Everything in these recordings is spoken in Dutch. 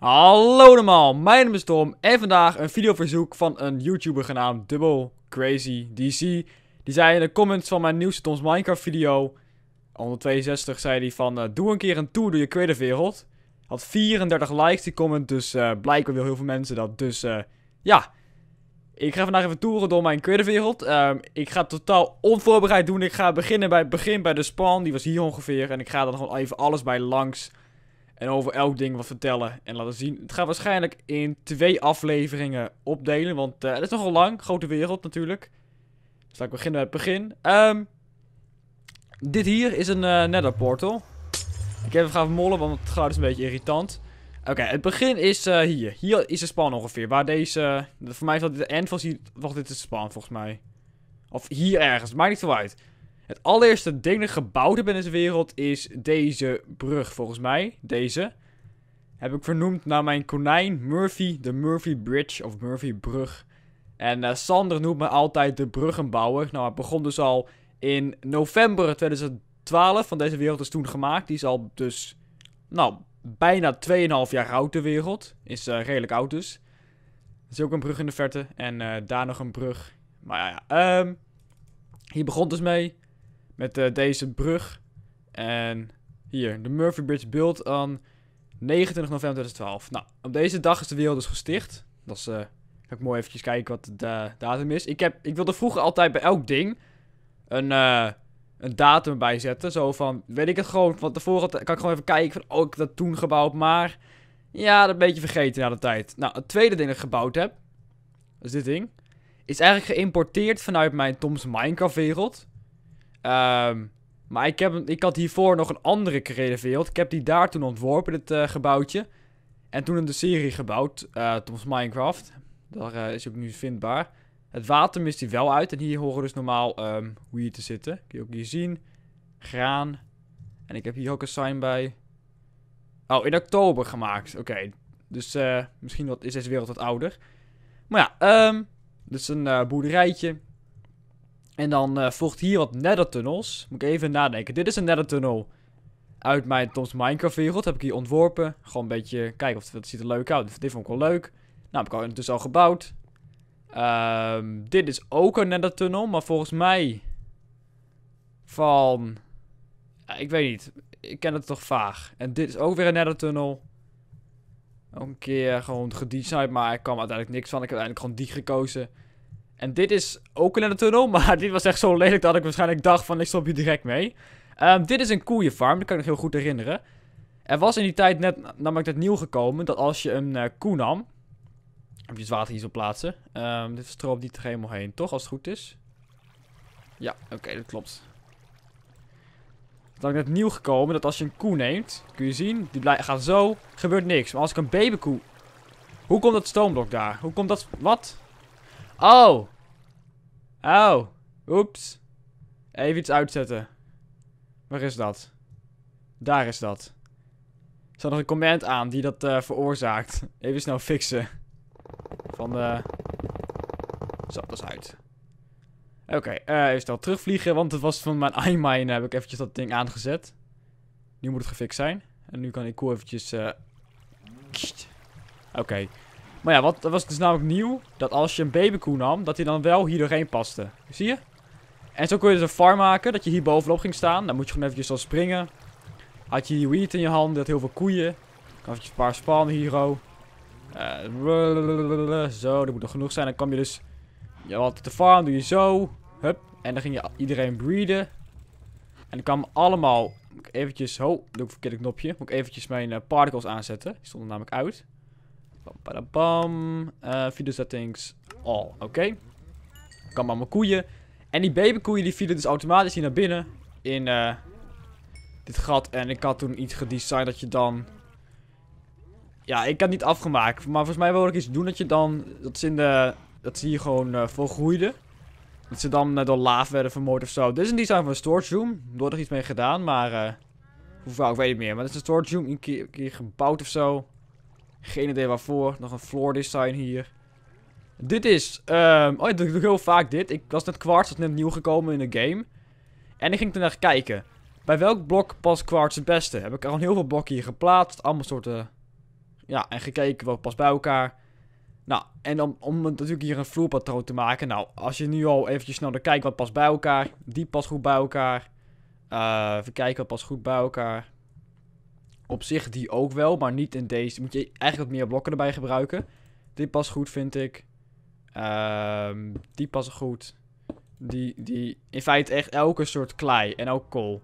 Hallo allemaal, mijn naam is Tom en vandaag een videoverzoek van een YouTuber genaamd Double Crazy DC. Die zei in de comments van mijn nieuwste Tom's Minecraft video, 162, zei hij van eh, doe een keer een tour door je creative wereld. Had 34 likes die comment, dus uh, blijkbaar wil heel veel mensen dat. Dus eh, ja, ik ga vandaag even toeren door mijn creative wereld. Ehm, ik ga totaal onvoorbereid doen. Ik ga beginnen bij het begin bij de spawn, die was hier ongeveer. En ik ga dan gewoon even alles bij langs en over elk ding wat vertellen en laten zien. Het gaat waarschijnlijk in twee afleveringen opdelen. Want uh, het is nogal lang. Grote wereld natuurlijk. Dus laat ik beginnen met het begin. Ehm, dit hier is een uh, nether portal. Ik heb even gaan vermollen, want het geluid is een beetje irritant. Oké, het begin is eh, hier. Hier is de spawn ongeveer. Waar deze... voor mij is dat de end was hier... Wacht, dit is de spawn volgens mij. Of hier ergens. Maakt niet zo uit. Het allereerste ding dat gebouwd heb in deze wereld is deze brug, volgens mij. Deze. Heb ik vernoemd naar mijn konijn Murphy, de Murphy Bridge of Murphy Brug. En eh, Sander noemt me altijd de bruggenbouwer. Nou, het begon dus al in november 2012 van deze wereld is toen gemaakt. Die is al dus, nou, bijna 2,5 jaar oud de wereld. Is uh, redelijk oud dus. Er is ook een brug in de verte en eh, daar nog een brug. Maar ja, um, hier begon dus mee met eh, deze brug. En hier, de Murphy Bridge built aan 29 november 2012. Nou, op deze dag is de wereld dus gesticht. Dat is, uh, eh, kan ik mooi eventjes kijken wat de datum is. Ik, heb, ik wilde vroeger altijd bij elk ding een, uh, een datum bijzetten. Zo van, weet ik het gewoon, van tevoren kan ik gewoon even kijken van, oh, ik dat toen gebouwd, maar... Ja, dat een beetje vergeten na de tijd. Nou, het tweede ding dat ik gebouwd heb, is dit ding. Is eigenlijk geïmporteerd vanuit mijn Tom's Minecraft wereld. Um, maar ik, heb, ik had hiervoor nog een andere wereld. Ik heb die daar toen ontworpen, dit eh, gebouwtje. En toen een serie gebouwd, uh, eh, Tom's Minecraft. Daar uh, is ook nu vindbaar. Het water mist hij wel uit. En hier horen dus normaal um, hoe hier te zitten. Kun je ook hier zien. Graan. En ik heb hier ook een sign bij. Oh, in oktober gemaakt. Oké. Dus uh, misschien wat, is deze wereld wat ouder. Maar ja, um, dit is een boerderijtje. En dan uh, eh, volgt hier wat nether tunnels. Moet ik even nadenken. Dit is een nether tunnel uit mijn Tom's Minecraft wereld. Heb ik hier ontworpen. Gewoon een beetje kijken of het ziet er leuk uit. Dit vond ik wel leuk. Nou, heb ik al dus al gebouwd. Ehm, dit is ook een nether tunnel. Maar volgens mij van... Ik weet niet. Ik ken het toch vaag. En dit is ook weer een nether tunnel. Ook een keer gewoon gedesigned. Maar ik kwam uiteindelijk niks van. Ik heb uiteindelijk gewoon die gekozen. En dit is ook een tunnel, maar dit was echt zo lelijk dat ik waarschijnlijk dacht van ik stop hier direct mee. Ehm, dit is een koeienfarm, dat kan ik nog heel goed herinneren. Er was in die tijd net, namelijk net nieuw gekomen, dat als je een eh, koe nam... Even je het water hier zo plaatsen. Um, dit stroopt niet er helemaal heen, toch? Als het goed is. Ja, oké, dat klopt. Dan is net nieuw gekomen dat als je een koe neemt, kun je zien, die gaat zo, gebeurt niks. Maar als ik een babykoe... Hoe komt dat stoomblok daar? Hoe komt dat... Wat? Oh. Oh. Oeps. Even iets uitzetten. Waar is dat? Daar is dat. Er staat nog een comment aan die dat eh, veroorzaakt. Even snel fixen. Van de... Zo, dat is dus uit. Oké, eh, even snel terugvliegen, want het was van mijn iMine heb ik eventjes dat ding aangezet. Nu moet het gefixt zijn. En nu kan ik cool eventjes... Eh, Oké. Maar ja, wat, dat was dus namelijk nieuw. Dat als je een koe nam, dat hij dan wel hier doorheen paste. Zie je? En zo kon je dus een farm maken, dat je hier bovenop ging staan. Dan moet je gewoon eventjes dan springen. Had je die wheat in je handen, dat heel veel koeien. Kan eventjes een paar spawnen hier, eh, zo, dat moet nog genoeg zijn. Dan kwam je dus... Je had de farm, doe je zo. Hup. En dan ging je iedereen breeden. En dan kwam allemaal... Eventjes... oh, doe ik verkeerde knopje. Moet ik eventjes mijn eh, particles aanzetten. Die stonden namelijk uit. Bam, bam. Eh, video settings all. Oké. Okay. Kan maar mijn koeien. En die babykoeien die vielen dus automatisch hier naar binnen. In eh, dit gat. En ik had toen iets gedesigned dat je dan... Ja, ik had het niet afgemaakt. Maar volgens mij wil ik iets doen dat je dan... Dat ze, in de, dat ze hier gewoon uh, eh, volgroeiden. Dat ze dan door laaf werden vermoord of zo. Dit is een design van een storage room. Er wordt nog iets mee gedaan, maar... Uh, hoeveel, ik weet het meer. Maar het is een storage room een keer, een keer gebouwd of zo. Geen idee waarvoor. Nog een floor design hier. Dit is... Um, oh, ik doe heel vaak dit. Ik was net kwarts, dat net nieuw gekomen in de game. En ik ging naar kijken. Bij welk blok past kwarts het beste? Heb ik al heel veel blokken hier geplaatst. Allemaal soorten... Ja, en gekeken wat past bij elkaar. Nou, en om, om natuurlijk hier een vloerpatroon te maken. Nou, als je nu al eventjes snel naar kijkt wat past bij elkaar. Die past goed bij elkaar. Uh, even kijken wat past goed bij elkaar op zich die ook wel, maar niet in deze. Moet je eigenlijk wat meer blokken erbij gebruiken. Dit past goed, vind ik. Ehm, die passen goed. Die, die, in feite echt elke soort klei en ook kool.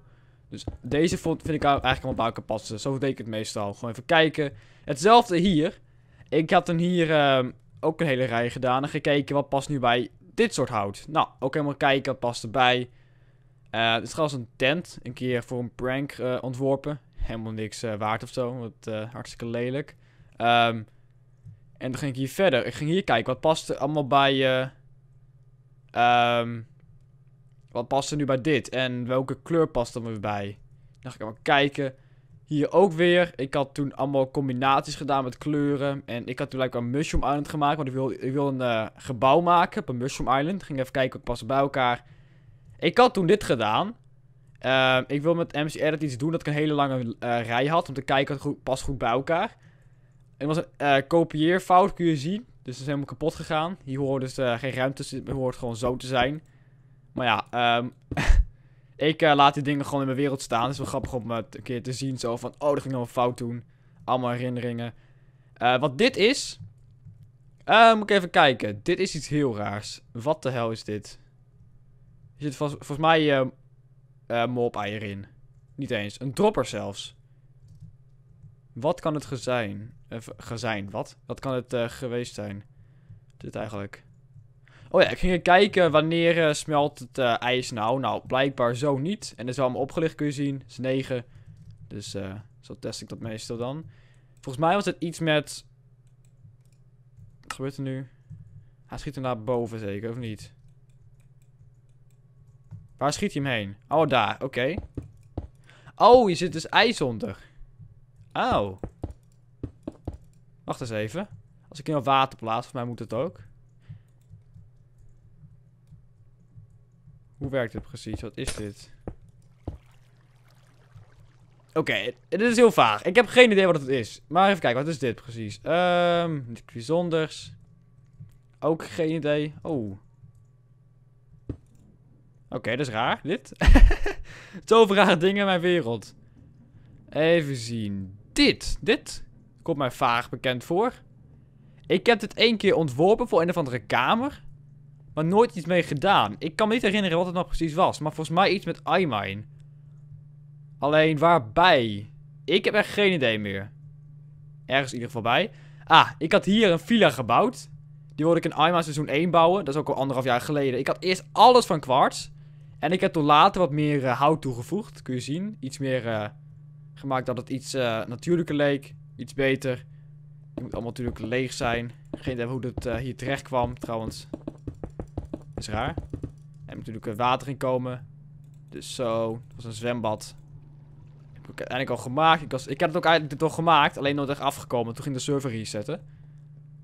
Dus deze vond, vind ik eigenlijk allemaal bij elkaar passen. Zo deed ik het meestal. Gewoon even kijken. Hetzelfde hier. Ik had dan hier ehm, ook een hele rij gedaan. En gekeken wat past nu bij dit soort hout. Nou, ook helemaal kijken wat past erbij. Uh, eh, dit is trouwens een tent. Een keer voor een prank eh, ontworpen helemaal niks eh, waard of zo. Wat eh, hartstikke lelijk. Ehm, en dan ging ik hier verder. Ik ging hier kijken. Wat past er allemaal bij... Eh, ehm, wat past er nu bij dit? En welke kleur past er weer bij? Dan dacht ik allemaal kijken. Hier ook weer. Ik had toen allemaal combinaties gedaan met kleuren. En ik had toen lijkt een Mushroom Island gemaakt. Want ik wil, ik wil een gebouw maken op een Mushroom Island. Ging even kijken wat past bij elkaar. Ik had toen dit gedaan. Ehm, ik wil met MC Edit iets doen dat ik een hele lange eh, rij had. Om te kijken, het past goed bij elkaar. Het was een uh, kopieerfout, kun je zien. Dus het is helemaal kapot gegaan. Hier hoort dus eh, geen ruimte tussen. Het hoort gewoon zo te zijn. Maar ja, ehm, ik laat die dingen gewoon in mijn wereld staan. Het is wel grappig om het een keer te zien. Zo van, oh, dat ging een fout doen. Allemaal herinneringen. wat dit is... moet ik even kijken. Dit is iets heel raars. Wat de hel is dit? Is dit volgens mij ehm, uh, eh, mop-eier in. Niet eens. Een dropper zelfs. Wat kan het gezijn? Uh, gezijn, wat? Wat kan het eh, geweest zijn? Dit eigenlijk. Oh ja, ik ging kijken wanneer smelt het ijs nou. Nou, blijkbaar zo niet. En is wel hem opgelicht kun je zien. Het is 9. Dus zo test ik dat meestal dan. Volgens mij was het iets met... Wat gebeurt er nu? Hij schiet er naar boven zeker, of niet? Waar schiet hij hem heen? Oh, daar. Oké. Oh, je zit dus ijs onder. Oh. Wacht eens even. Als ik hier nog water plaats, voor mij moet het ook. Hoe werkt dit precies? Wat is dit? Oké, okay, dit is heel vaag. Ik heb geen idee wat het is. Maar even kijken, wat is dit precies? Ehm, bijzonders. Ook geen idee. Oh. Oké, dat is raar, dit. Zoveel rare dingen in mijn wereld. Even zien. Dit, dit komt mij vaag bekend voor. Ik heb dit één keer ontworpen voor een of andere kamer. Maar nooit iets mee gedaan. Ik kan me niet herinneren wat het nou precies was. Maar volgens mij iets met iMine. Alleen waarbij? Ik heb echt geen idee meer. Ergens in ieder geval bij. Ah, ik had hier een villa gebouwd. Die wilde ik in iMine seizoen 1 bouwen. Dat is ook al anderhalf jaar geleden. Ik had eerst alles van kwarts. En ik heb toen later wat meer eh, hout toegevoegd, kun je zien. Iets meer eh, gemaakt dat het iets eh, natuurlijker leek, iets beter. Het moet allemaal natuurlijk leeg zijn. Geen idee hoe dat hier terecht kwam, trouwens. Is raar. En natuurlijk water in komen. Dus zo, dat was een zwembad. Heb ik uiteindelijk al gemaakt. Ik, was, ik had het ook eigenlijk al gemaakt, alleen nooit echt afgekomen. Toen ging de server resetten.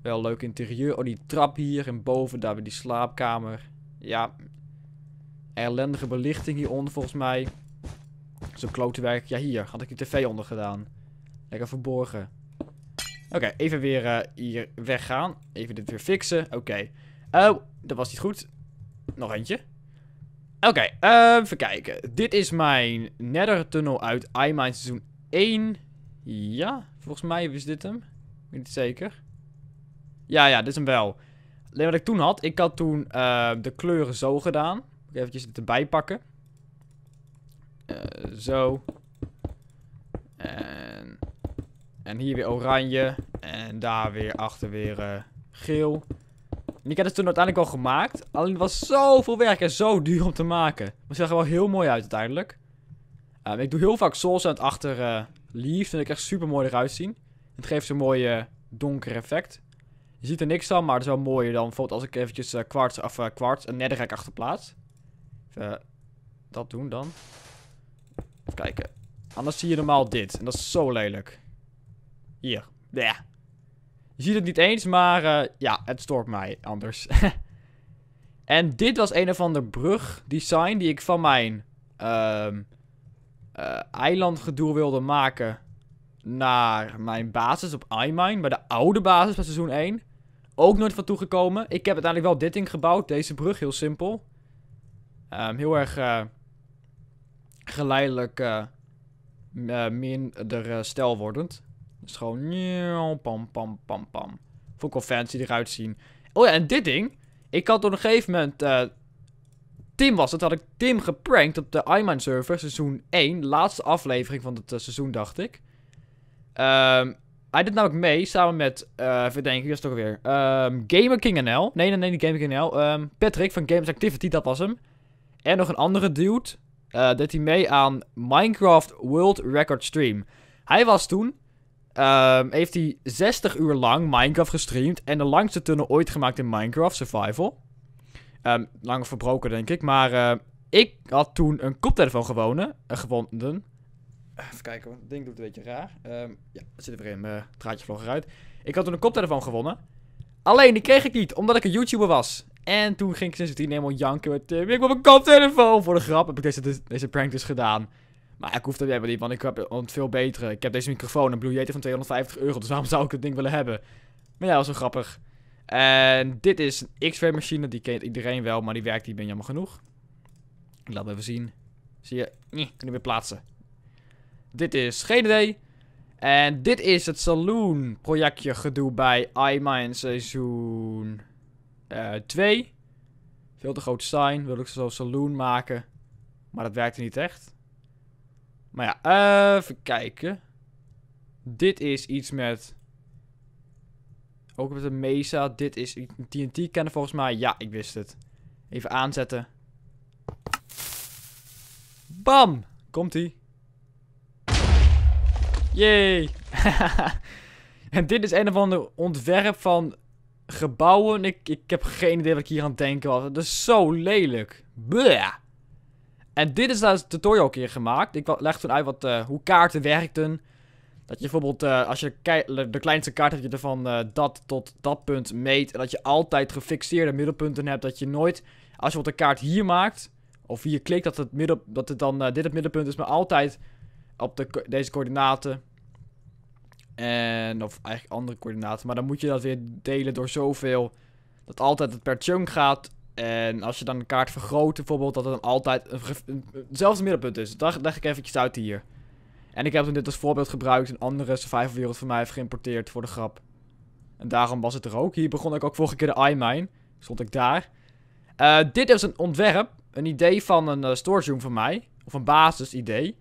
Wel leuk interieur. Oh, die trap hier en boven, daar we die slaapkamer. Ja, ellendige belichting hieronder volgens mij. Zo'n klote werk. Ja, hier. Had ik die tv onder gedaan. Lekker verborgen. Oké, even weer eh, hier weggaan. Even dit weer fixen. Oké. Oh, dat was niet goed. Nog eentje. Oké, okay, ehm, even kijken. Dit is mijn nether tunnel uit iMine seizoen 1. Ja, volgens mij is dit hem. Ik weet niet zeker. Ja, ja, dit is hem wel. Alleen wat ik toen had, ik had toen eh, de kleuren zo gedaan eventjes het erbij pakken. Eh, zo. En, en hier weer oranje. En daar weer achter weer eh, geel. En ik had het toen uiteindelijk al gemaakt. Alleen het was zoveel werk en zo duur om te maken. Maar het zag er wel heel mooi uit uiteindelijk. Ehm, ik doe heel vaak het achter uh, eh, Leaf. Vind ik echt super mooi eruit zien. Het geeft een mooi uh, donker effect. Je ziet er niks van, maar het is wel mooier dan bijvoorbeeld als ik eventjes kwarts af of kwarts een netherrack achter plaats. Even eh, dat doen dan. Even kijken. Anders zie je normaal dit. En dat is zo lelijk. Hier. Ja. Je ziet het niet eens, maar eh, ja, het stoort mij anders. en dit was een of ander brugdesign die ik van mijn ehm, eh, eilandgedoe wilde maken naar mijn basis op iMine. Bij de oude basis van seizoen 1. Ook nooit van toegekomen. Ik heb uiteindelijk wel dit ding gebouwd. Deze brug, heel simpel. Ehm, heel erg eh, geleidelijk uh, minder stelwordend. wordend. is gewoon pam pam pam pam. Vond ik wel fancy eruit zien. Oh ja, en dit ding. Ik had op een gegeven moment... Tim was het. Had ik Tim geprankt op de iMine server. Seizoen 1. Laatste aflevering van het seizoen, dacht ik. Um, hij deed namelijk mee. Samen met... Uh, verdenking, dat is toch weer... Um, ehm, Gamer King NL. Nee, nee, nee. Niet GamerKingNL. King Patrick van Games Activity. Dat was hem. En nog een andere dude uh, deed hij mee aan Minecraft World Record Stream. Hij was toen, ehm, heeft hij 60 uur lang Minecraft gestreamd en de langste tunnel ooit gemaakt in Minecraft Survival. Um, lang verbroken denk ik, maar eh, ik had toen een koptelefoon gewonnen, eh, gewonnen. Even kijken, want het ding doet een beetje raar. Ehm, ja, dat zit er weer in. Mijn draadje vlog uit. Ik had toen een koptelefoon gewonnen. Alleen, die kreeg ik niet, omdat ik een YouTuber was. En toen ging ik sindsdien helemaal janken met Tim. Eh, ik wil mijn koptelefoon. Voor de grap heb ik deze, deze prank dus gedaan. Maar ik hoef dat helemaal niet, want ik heb een veel betere. Ik heb deze microfoon, een Blue Yeti van 250 euro. Dus waarom zou ik het ding willen hebben? Maar ja, dat was wel grappig. En dit is een X-ray machine. Die kent iedereen wel, maar die werkt niet ben jammer genoeg. Laten laat even zien. Zie je? Nee, kan niet meer plaatsen. Dit is geen idee. En dit is het saloon projectje gedoe bij iMine seizoen uh, twee, veel te groot sign. wil ik zo'n saloon maken. Maar dat werkte niet echt. Maar ja, eh, even kijken. Dit is iets met... Ook met de Mesa. Dit is TNT kennen volgens mij. Ja, ik wist het. Even aanzetten. Bam! komt hij Yay! en dit is een of ander ontwerp van gebouwen. Ik, ik heb geen idee wat ik hier aan het denken was. Het is zo lelijk. Bleh. En dit is daar de tutorial keer gemaakt. Ik leg toen uit wat, eh, hoe kaarten werkten. Dat je bijvoorbeeld, eh, als je de kleinste kaart hebt, je ervan uh, eh, dat tot dat punt meet. En dat je altijd gefixeerde middelpunten hebt. Dat je nooit, als je wat een kaart hier maakt, of hier klikt, dat het, middel, dat het dan dit het middelpunt is. Maar altijd op de, deze coördinaten en, of eigenlijk andere coördinaten. Maar dan moet je dat weer delen door zoveel. Dat altijd het per chunk gaat. En als je dan een kaart vergroot, bijvoorbeeld, dat het dan altijd een, hetzelfde middelpunt is. Dat leg ik eventjes uit hier. En ik heb toen dit als voorbeeld gebruikt. Een andere Survival Wereld van mij heeft geïmporteerd voor de grap. En daarom was het er ook. Hier begon ik ook vorige keer de iMine. Stond ik daar. Eh, dit is een ontwerp. Een idee van een uh, eh, storage room van mij. Of een basisidee.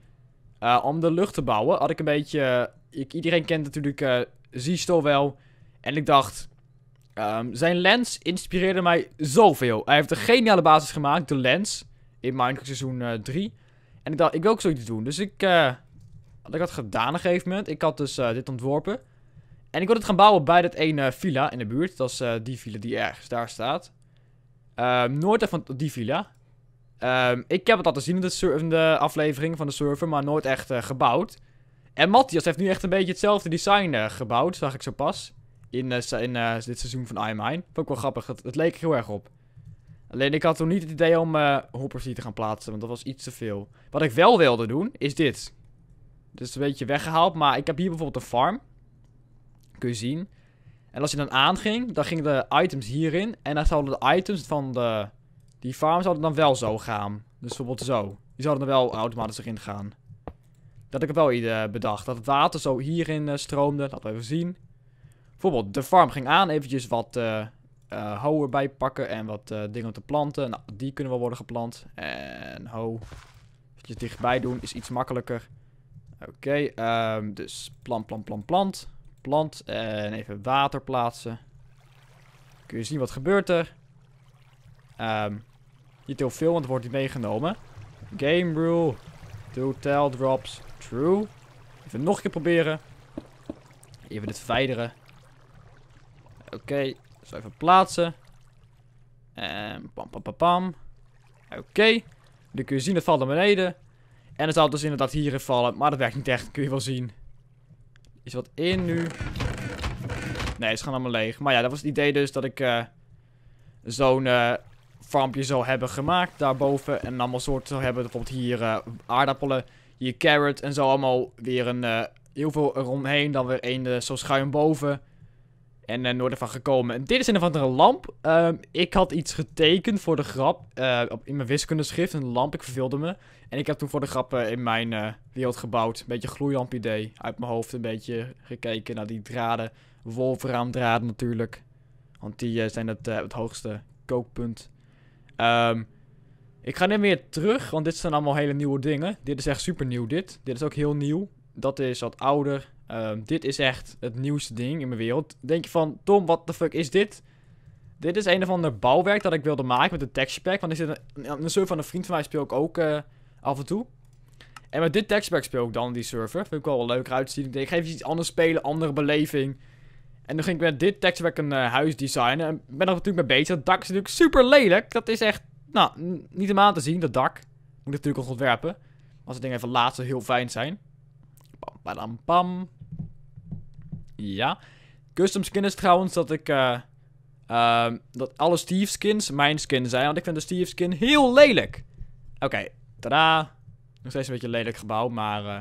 Eh, om de lucht te bouwen had ik een beetje... Eh, ik, iedereen kent natuurlijk uh, wel. En ik dacht... Ehm, zijn lens inspireerde mij zoveel. Hij heeft een geniale basis gemaakt, de lens. In Minecraft seizoen 3. en ik dacht, ik wil ook zoiets doen. Dus ik... had ik had gedaan op een gegeven moment. Ik had dus dit ontworpen. En ik wilde het gaan bouwen bij dat ene villa in de buurt. Dat is die villa die ergens daar staat. Uh, ehm, van die villa. Ehm, ik heb het al te zien in de, aflevering van de server, maar nooit echt eh, gebouwd. En Matthias heeft nu echt een beetje hetzelfde design eh, gebouwd, zag ik zo pas. In, eh, in dit seizoen van iMine. Vond ik wel grappig, het, het, leek heel erg op. Alleen ik had toen niet het idee om hoppers hier te gaan plaatsen, want dat was iets te veel. Wat ik wel wilde doen, is dit. Dit is een beetje weggehaald, maar ik heb hier bijvoorbeeld een farm. Kun je zien. En als je dan aanging, dan gingen de items hierin. En dan zouden de items van de die farm zou dan wel zo gaan. Dus bijvoorbeeld zo. Die zouden dan wel automatisch erin gaan. Dat ik heb wel iets eh, bedacht. Dat het water zo hierin eh, stroomde. Laten we even zien. Bijvoorbeeld, de farm ging aan. Eventjes wat uh, eh, uh, houwer bijpakken en wat uh, dingen te planten. Nou, die kunnen wel worden geplant. En ho. Even dichtbij doen is iets makkelijker. Oké, ehm, dus plant, plant, plant, plant. Plant en even water plaatsen. Kun je zien wat gebeurt er. Um, niet heel veel, want wordt niet meegenomen. Game rule. Do tell drops true. Even nog een keer proberen. Even dit verwijderen. Oké, zo even plaatsen. En pam pam pam pam. Oké. Okay. Dan kun je zien, het valt naar beneden. En het zou dus inderdaad hierin vallen. Maar dat werkt niet echt, kun je wel zien. Is wat in nu. Nee, ze gaan allemaal leeg. Maar ja, dat was het idee dus dat ik eh, zo'n eh, farmpje zou hebben gemaakt daarboven. En allemaal soorten zou hebben. Bijvoorbeeld hier eh, aardappelen, je carrot en zo allemaal weer een, eh, heel veel eromheen. Dan weer een eh, zo schuin boven. En uh, nooit ervan gekomen. En dit is een of andere lamp. Ehm, ik had iets getekend voor de grap. op, in mijn wiskundeschrift, een lamp. Ik verveelde me. En ik heb toen voor de grap in mijn wereld gebouwd. Een beetje gloeilamp idee. Uit mijn hoofd een beetje gekeken naar die draden. Wolfraamdraden natuurlijk. Want die zijn het, het hoogste kookpunt. Ehm, ik ga net weer terug, want dit zijn allemaal hele nieuwe dingen. Dit is echt super nieuw, dit. Dit is ook heel nieuw. Dat is wat ouder. Ehm, dit is echt het nieuwste ding in mijn wereld. Denk je van, Tom, wat de fuck is dit? Dit is een of ander bouwwerk dat ik wilde maken met een texture pack. Want er zit een, server van een vriend van mij speel ik ook eh, af en toe. En met dit texture pack speel ik dan die server. Vind ik wel wel leuker uitzien. Ik denk, ik geef iets anders spelen, andere beleving. En toen ging ik met dit tekstwerk een eh, huis designen. En ben er natuurlijk mee bezig. het dak is natuurlijk super lelijk. Dat is echt, nou, niet helemaal te zien, dat dak. Moet ik natuurlijk ook ontwerpen. Als de dingen even laatste heel fijn zijn. Bam, badam, Ja. Custom skin is trouwens dat ik... Eh, ehm, dat alle Steve skins mijn skin zijn. Want ik vind de Steve skin heel lelijk. Oké, tada. Nog steeds een beetje een lelijk gebouw, maar... Eh,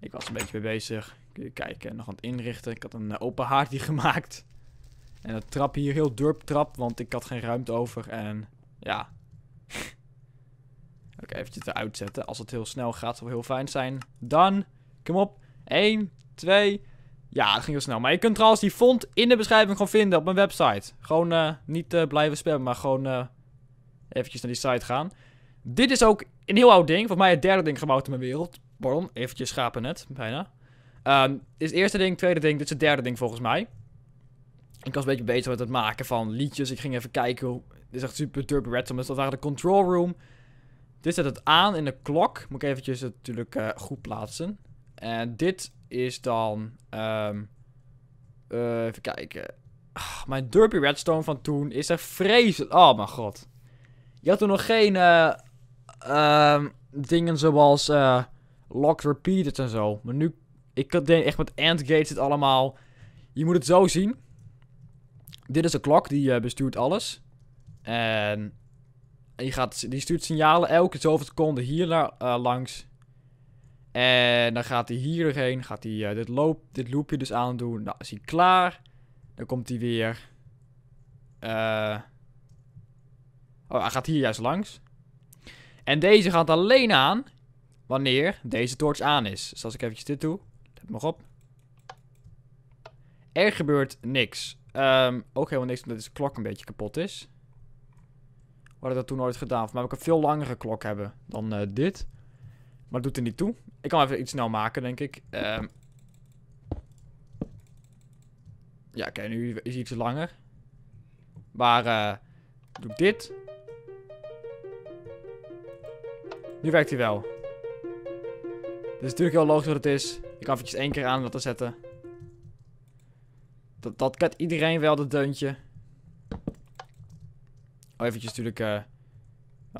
ik was een beetje mee bezig kijken nog aan het inrichten. Ik had een eh, open haardje gemaakt. En dat trap hier heel durp want ik had geen ruimte over. En ja. Oké, okay, eventjes eruit zetten. Als het heel snel gaat, zal heel fijn zijn. Dan, kom op. 1, 2. Ja, dat ging heel snel. Maar je kunt trouwens die font in de beschrijving gewoon vinden op mijn website. Gewoon eh, niet eh, blijven spammen, maar gewoon uh, eventjes naar die site gaan. Dit is ook een heel oud ding. Volgens mij het derde ding gebouwd in mijn wereld. Pardon, eventjes schapen net, bijna dit ehm, is het eerste ding, tweede ding, dit is het derde ding volgens mij. Ik was een beetje bezig met het maken van liedjes. Ik ging even kijken hoe... Dit is echt super turbo redstone. Dus dat waren de control room. Dit zet het aan in de klok. Moet ik eventjes het natuurlijk eh, goed plaatsen. En dit is dan... Ehm, eh, even kijken. Ah, mijn Derby Redstone van toen is echt vreselijk. Oh mijn god. Je had toen nog geen eh, ehm, dingen zoals locked Lock Repeated en zo. Maar nu ik denk echt met endgates het allemaal. Je moet het zo zien. Dit is een klok, die eh, bestuurt alles. En die, gaat, die stuurt signalen elke zoveel seconden hier naar, eh, langs. En dan gaat hij hierheen, gaat hij eh, dit, loop, dit loopje dus aandoen. Nou, is hij klaar. Dan komt hij weer. oh, hij gaat hier juist langs. En deze gaat alleen aan wanneer deze torch aan is. Dus als ik eventjes dit doe maar op. Er gebeurt niks. Ehm, ook helemaal niks omdat deze klok een beetje kapot is. We hadden dat toen nooit gedaan. Maar we een veel langere klok hebben dan eh, dit. Maar dat doet er niet toe. Ik kan even iets snel maken, denk ik. Ehm. ja, oké, nu is iets langer. Maar eh, doe ik dit. Nu werkt hij wel. Het is natuurlijk heel logisch wat het is ik ga eventjes één keer aan laten zetten. Dat, dat kent iedereen wel, dat deuntje. Oh, eventjes natuurlijk... Uh...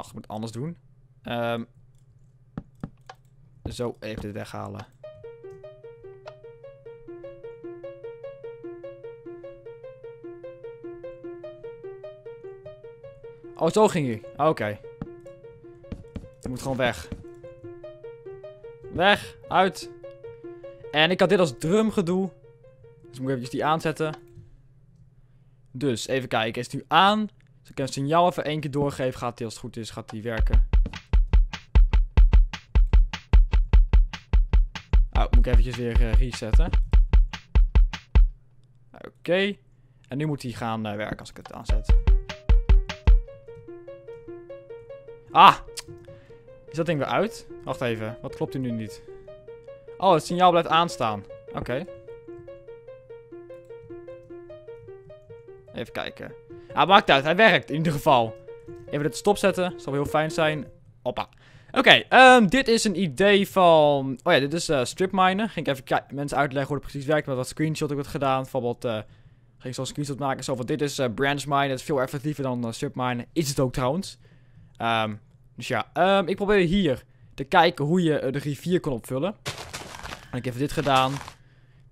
ik moet anders doen. Ehm, zo, even dit weghalen. Oh, zo ging hij. Oh, oké. Okay. moet gewoon weg. Weg. Uit. En ik had dit als drumgedoe. Dus moet ik eventjes die aanzetten. Dus, even kijken. Is het nu aan? Als dus ik kan een signaal even één keer doorgeven. Gaat die als het goed is, gaat die werken. Nou, moet ik eventjes weer eh, resetten. Oké. En nu moet die gaan eh, werken als ik het aanzet. Ah! Is dat ding weer uit? Wacht even, wat klopt hier nu niet? Oh, het signaal blijft aanstaan. Oké. Even kijken. Ah, maakt uit. Hij werkt in ieder geval. Even dit stopzetten. Zal heel fijn zijn. Hoppa. Oké, ehm, dit is een idee van... Oh ja, dit is uh, stripminen. Ging ik even mensen uitleggen hoe het precies werkt. Met wat screenshot ik had gedaan. Bijvoorbeeld, eh, ging ik zo'n screenshot maken. Zo van, dit is uh, branch Dat is veel effectiever dan stripminen. Is het ook trouwens. Ehm, dus ja, ehm, ik probeer hier te kijken hoe je de rivier kon opvullen. En ik heb dit gedaan.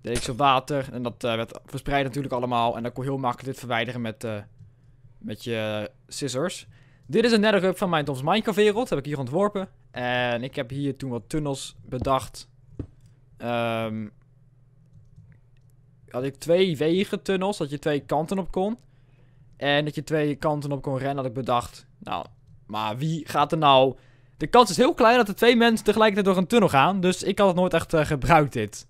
Deed ik zo water. En dat eh, werd verspreid natuurlijk allemaal. En dan kon je heel makkelijk dit verwijderen met, eh, met je scissors. Dit is een up van mijn Tom's Minecraft wereld. Heb ik hier ontworpen. En ik heb hier toen wat tunnels bedacht. Ehm, had ik twee wegen tunnels. Dat je twee kanten op kon. En dat je twee kanten op kon rennen. Had ik bedacht. Nou, maar wie gaat er nou de kans is heel klein dat er twee mensen tegelijkertijd door een tunnel gaan. Dus ik had het nooit echt eh, gebruikt dit.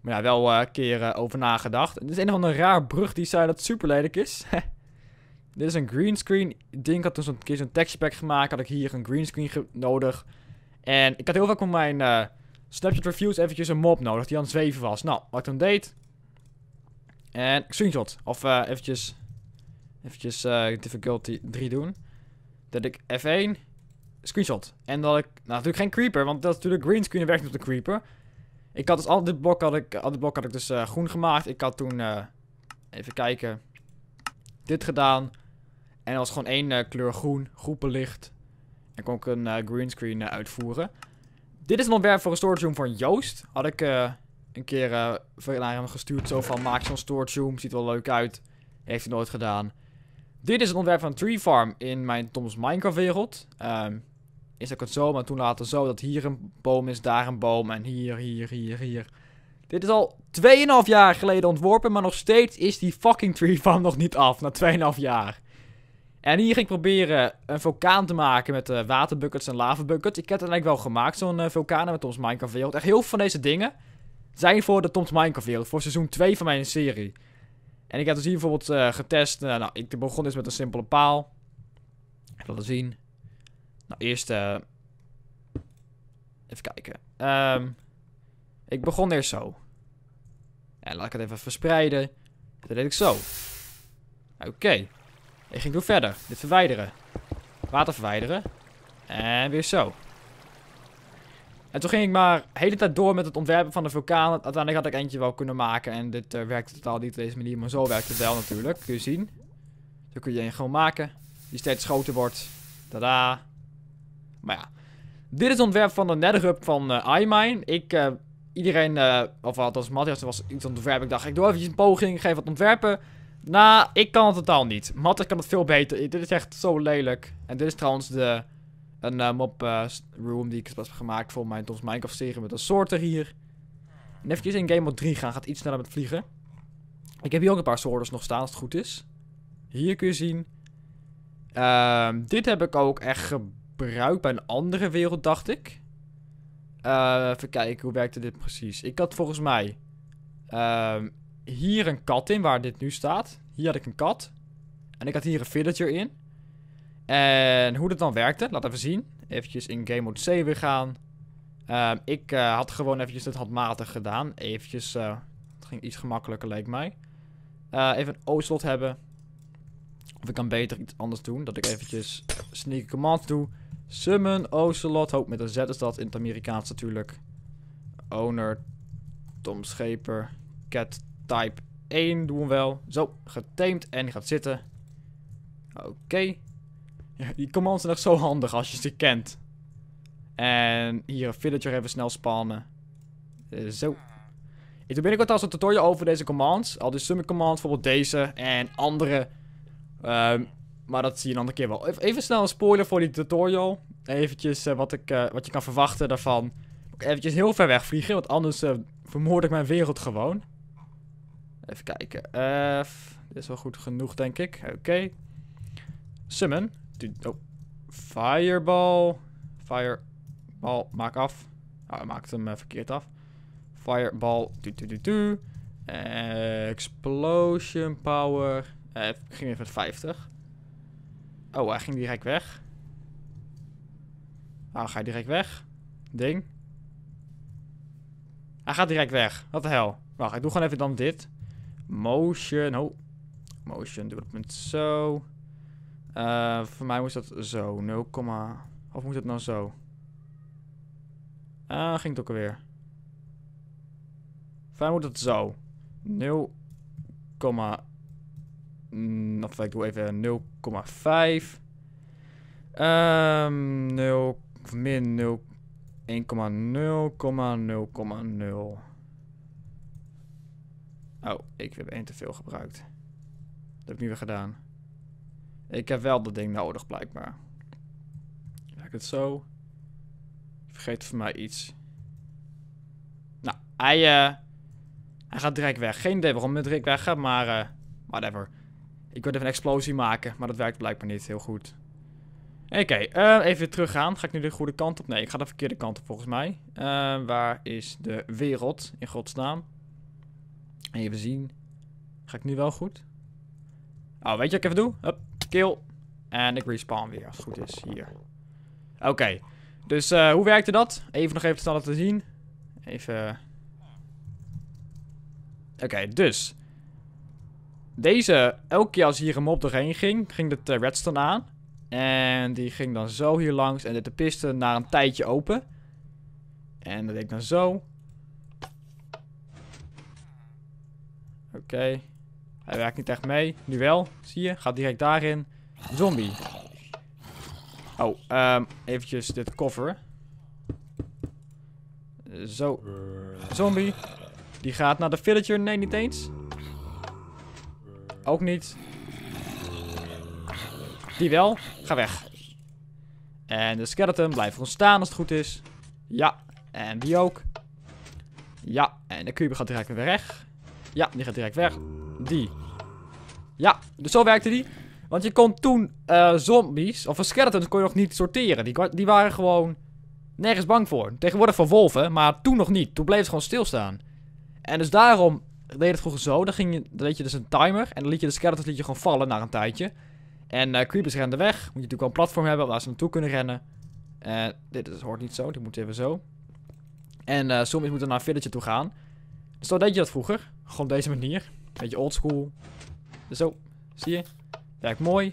Maar ja, wel een eh, keer eh, over nagedacht. Dit is een van de raar brug die zei dat super lelijk is. dit is een greenscreen. Ding had toen zo'n keer zo'n textpack gemaakt. Had ik hier een greenscreen nodig. En ik had heel vaak op mijn Snapchat reviews eventjes een mop nodig die aan het zweven was. Nou, wat ik toen deed. En screenshot. Of eventjes, eventjes difficulty 3 doen. Dat ik F1 screenshot. En dat ik, nou natuurlijk geen creeper, want dat is natuurlijk greenscreen werkt niet op de creeper. Ik had dus al dit blok had ik, al dit blok had ik dus eh, groen gemaakt. Ik had toen, eh, even kijken, dit gedaan. En dat was gewoon één eh, kleur groen, groepenlicht. En kon ik een greenscreen uitvoeren. Dit is een ontwerp voor een storage room van Joost. Had ik een keer naar hem gestuurd. Zo van, maak zo'n storage room, ziet er wel leuk uit. Heeft hij nooit gedaan. Dit is het ontwerp van Tree Farm in mijn Tom's Minecraft wereld. Um, ehm, is dat het zo, maar toen later zo dat hier een boom is, daar een boom en hier, hier, hier, hier. Dit is al 2,5 jaar geleden ontworpen, maar nog steeds is die fucking tree farm nog niet af, na 2,5 jaar. En hier ging ik proberen een vulkaan te maken met eh, waterbuckets en lavabuckets. Ik heb het eigenlijk wel gemaakt, zo'n eh, vulkaan met Tom's Minecraft wereld. Echt heel veel van deze dingen zijn voor de Tom's Minecraft wereld, voor seizoen 2 van mijn serie. En ik heb dus hier bijvoorbeeld eh, getest. Eh, nou, ik begon dus met een simpele paal. Even laten zien. Nou, eerst... Eh, even kijken. Ehm, ik begon eerst zo. En laat ik het even verspreiden. Dat deed ik zo. Oké. Ik ging toen verder. Dit verwijderen. Water verwijderen. En weer zo. En toen ging ik maar de hele tijd door met het ontwerpen van de vulkaan. Uiteindelijk had ik eentje wel kunnen maken. En dit uh, werkte totaal niet op deze manier. Maar zo werkt het wel natuurlijk. Kun je zien. Zo kun je een gewoon maken. Die steeds groter wordt. Tada. Maar ja. Dit is het ontwerp van de netherhub van uh, iMine. Ik, uh, iedereen, uh, of althans Matthias was iets ontwerpen. Ik dacht, ik doe eventjes een poging, geef wat ontwerpen. Nou, ik kan het totaal niet. Matthias kan het veel beter. Dit is echt zo lelijk. En dit is trouwens de een uh, room die ik pas heb gemaakt voor mijn Dons Minecraft serie met een sorter hier. En eventjes in Game Mode 3 gaan, gaat iets sneller met vliegen. Ik heb hier ook een paar sorters nog staan als het goed is. Hier kun je zien. Ehm, dit heb ik ook echt gebruikt bij een andere wereld, dacht ik. Eh, even kijken, hoe werkte dit precies? Ik had volgens mij ehm, hier een kat in, waar dit nu staat. Hier had ik een kat. En ik had hier een villager in. En hoe dat dan werkte, laat even zien. Eventjes in game mode C weer gaan. Ehm, ik eh, had gewoon eventjes dit handmatig gedaan. Eventjes, uh, het ging iets gemakkelijker leek mij. Eh, even een O-slot hebben. Of ik kan beter iets anders doen. Dat ik eventjes sneak command doe. Summon Ocelot. Hoop met een Z is dat. In het Amerikaans natuurlijk. Owner. Tom Scheper. Cat type 1 doen we wel. Zo, getamed. En die gaat zitten. Oké die commands zijn echt zo handig als je ze kent. En hier, een villager even snel spannen. Eh, zo. Ik doe binnenkort al een tutorial over deze commands. Al die summon commands, bijvoorbeeld deze en andere. Ehm, maar dat zie je een keer wel. Even snel een spoiler voor die tutorial. Eventjes eh, wat, ik, eh, wat je kan verwachten daarvan. Even eventjes heel ver weg vliegen, want anders vermoord ik mijn wereld gewoon. Even kijken. dit is wel goed genoeg, denk ik. Oké. Summon. Oh. Fireball. Fireball, maak af. Oh, ah, maakt hem eh, verkeerd af. Fireball, du du du du. explosion power. Hij eh, ging even met 50. Oh, hij ging direct weg. Oh, ga je direct weg? Ding. Hij gaat direct weg. Wat de hel. Wacht, ik doe gewoon even dan dit. Motion. Oh. Motion, doe het met zo. Uh, voor mij moest dat zo. 0, of moet het nou zo? Ah, ging het ook alweer. Voor mij moet het zo. 0, mm, of ik doe even 0,5. Um, 0, of min 0, 1,0,0,0. Oh, ik heb 1 te veel gebruikt. Dat heb ik niet weer gedaan. Ik heb wel dat ding nodig, blijkbaar. Laat ik het zo. Vergeet voor mij iets. Nou, hij, eh, hij gaat direct weg. Geen idee waarom hij direct weg gaat, maar eh, whatever. Ik wil even een explosie maken, maar dat werkt blijkbaar niet heel goed. Oké, eh, even teruggaan. Ga ik nu de goede kant op? Nee, ik ga de verkeerde kant op volgens mij. waar is de wereld, in godsnaam? Even zien. Ga ik nu wel goed? Oh, weet je wat ik even doe? Hup, kill. En ik respawn weer, als het goed is. Hier. Oké. Dus eh, hoe werkte dat? Even nog even snel te zien. Even... Oké, dus. Deze, elke keer als hier een mob doorheen ging, ging het eh, redstone aan. En die ging dan zo hier langs en de pisten na een tijdje open. En dat deed ik dan zo. Oké. Hij werkt niet echt mee. Nu wel, zie je. Gaat direct daarin. Zombie. Oh, um, eventjes dit cover. Zo. Zombie. Die gaat naar de villager. Nee, niet eens. Ook niet. Die wel. Ga weg. En de skeleton blijft gewoon staan als het goed is. Ja. En die ook. Ja. En de cube gaat direct weer weg. Ja, die gaat direct weg die. Ja, dus zo werkte die. Want je kon toen eh, zombies, of skeletons kon je nog niet sorteren. Die, die waren gewoon nergens bang voor. Tegenwoordig voor wolven, maar toen nog niet. Toen bleef het gewoon stilstaan. En dus daarom deed het vroeger zo. Dan, ging je, deed je dus een timer. En dan liet je de skeletons liet je gewoon vallen na een tijdje. En uh, creepers renden weg. Moet je natuurlijk wel een platform hebben waar ze naartoe kunnen rennen. dit hoort niet zo, dit moet even zo. En uh, zombies moeten naar een village toe gaan. Dus zo deed je dat vroeger. Gewoon op deze manier. Beetje oldschool. Zo, zie je? Werkt mooi.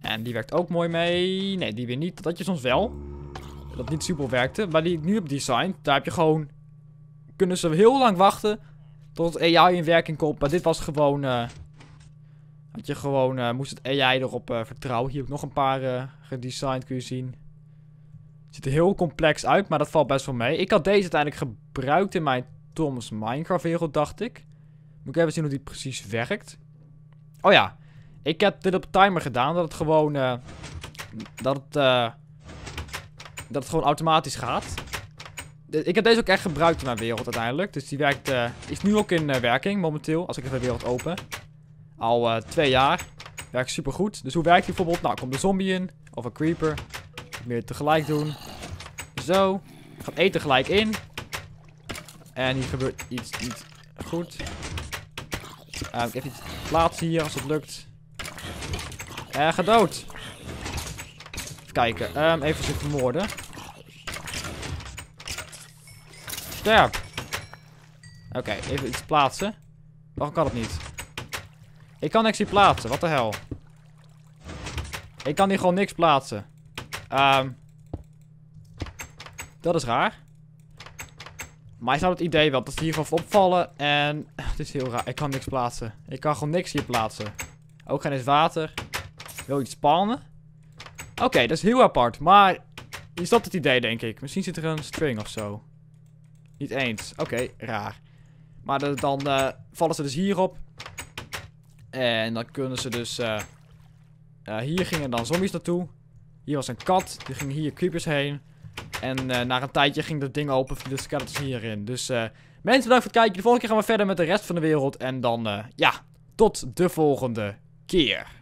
En die werkt ook mooi mee. Nee, die weer niet. Dat had je soms wel. Dat niet super werkte. Maar die nu op design, daar heb je gewoon... Kunnen ze heel lang wachten tot AI in werking komt. Maar dit was gewoon... Uh, had je gewoon... Eh, moest het AI erop eh, vertrouwen. Hier heb ik nog een paar gedesigned, kun je zien. Ziet er heel complex uit, maar dat valt best wel mee. Ik had deze uiteindelijk gebruikt in mijn Thomas Minecraft wereld, dacht ik. Moet ik even zien hoe die precies werkt. Oh ja. Ik heb dit op timer gedaan. Dat het gewoon... Eh, dat het... Eh, dat het gewoon automatisch gaat. ik heb deze ook echt gebruikt in mijn wereld uiteindelijk. Dus die werkt... Uh, is nu ook in werking momenteel. Als ik even de wereld open. Al twee jaar. Werkt super goed. Dus hoe werkt die bijvoorbeeld? Nou, komt een zombie in. Of een creeper. Meer tegelijk doen. Zo. Gaat eten gelijk in. En hier gebeurt iets niet goed ik even iets plaatsen hier als het lukt. Eh, gaat dood. Even kijken. Ehm, even ze vermoorden. Sterp. Oké, even iets plaatsen. Waarom kan het niet? Ik kan niks hier plaatsen. Wat de hel. Ik kan hier gewoon niks plaatsen. Ehm, dat is raar. Maar dat het idee wel, dat ze gewoon opvallen. En het is heel raar. Ik kan niks plaatsen. Ik kan gewoon niks hier plaatsen. Ook geen eens water. Wil iets spawnen? Oké, dat is heel apart. Maar is dat het idee, denk ik? Misschien zit er een string of zo. Niet eens. Oké, raar. Maar dan eh, vallen ze dus hierop. En dan kunnen ze dus... Eh, eh, hier gingen dan zombies naartoe. Hier was een kat. Die ging hier creepers heen. En eh, na een tijdje ging dat ding open, vielen de skeletons hierin. Dus eh, mensen, bedankt voor het kijken. De volgende keer gaan we verder met de rest van de wereld. En dan, eh, ja, tot de volgende keer.